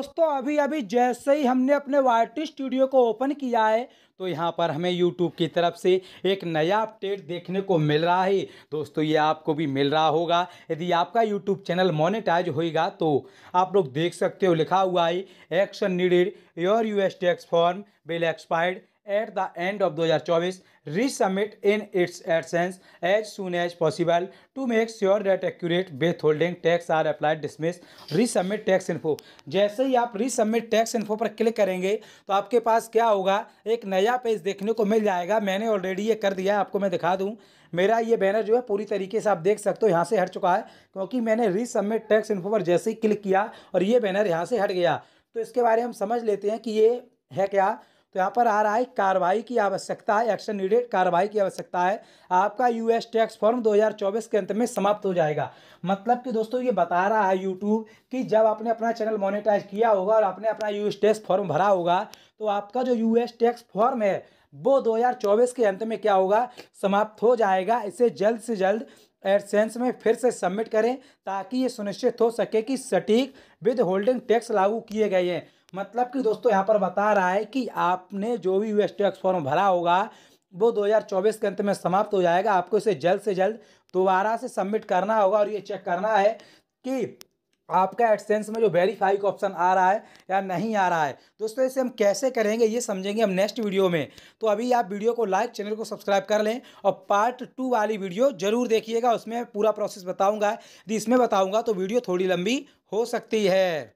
दोस्तों अभी अभी जैसे ही हमने अपने वार्टी स्टूडियो को ओपन किया है तो यहाँ पर हमें YouTube की तरफ से एक नया अपडेट देखने को मिल रहा है दोस्तों ये आपको भी मिल रहा होगा यदि आपका YouTube चैनल मोनेटाइज होएगा तो आप लोग देख सकते हो लिखा हुआ है action needed your U S tax form will expired at the end of 2024 in its its AdSense as soon as possible to make sure that accurate withholding tax are applied dismiss resubmit tax info जैसे ही आप resubmit tax info पर click करेंगे तो आपके पास क्या होगा एक नया पेज देखने को मिल जाएगा मैंने ऑलरेडी ये कर दिया आपको मैं दिखा दूँ मेरा ये बैनर जो है पूरी तरीके से आप देख सकते हो यहाँ से हट चुका है क्योंकि मैंने रिसबमिट टैक्स इन्फो पर जैसे ही क्लिक किया और ये बैनर यहाँ से हट गया तो इसके बारे में हम समझ लेते हैं कि ये है क्या तो यहाँ पर आ रहा है कार्रवाई की आवश्यकता है एक्शन नीडेड कार्रवाई की आवश्यकता है आपका यूएस टैक्स फॉर्म 2024 के अंत में समाप्त हो जाएगा मतलब कि दोस्तों ये बता रहा है यूट्यूब कि जब आपने अपना चैनल मोनेटाइज किया होगा और आपने अपना एस टैक्स फॉर्म भरा होगा तो आपका जो एस टैक्स फॉर्म है वो चौबीस के अंत में क्या होगा समाप्त हो जाएगा इसे जल्द से जल्द एडसेंस में फिर से सबमिट करें ताकि ये सुनिश्चित हो सके कि सटीक विद होल्डिंग टैक्स लागू किए गए हैं मतलब कि दोस्तों यहाँ पर बता रहा है कि आपने जो भी यू टैक्स फॉर्म भरा होगा वो 2024 के अंत में समाप्त हो जाएगा आपको इसे जल्द से जल्द दोबारा से सबमिट करना होगा और ये चेक करना है कि आपका एडसेंस में जो वेरीफाई का ऑप्शन आ रहा है या नहीं आ रहा है दोस्तों इसे हम कैसे करेंगे ये समझेंगे हम नेक्स्ट वीडियो में तो अभी आप वीडियो को लाइक चैनल को सब्सक्राइब कर लें और पार्ट टू वाली वीडियो जरूर देखिएगा उसमें पूरा प्रोसेस बताऊँगा यदि इसमें बताऊँगा तो वीडियो थोड़ी लंबी हो सकती है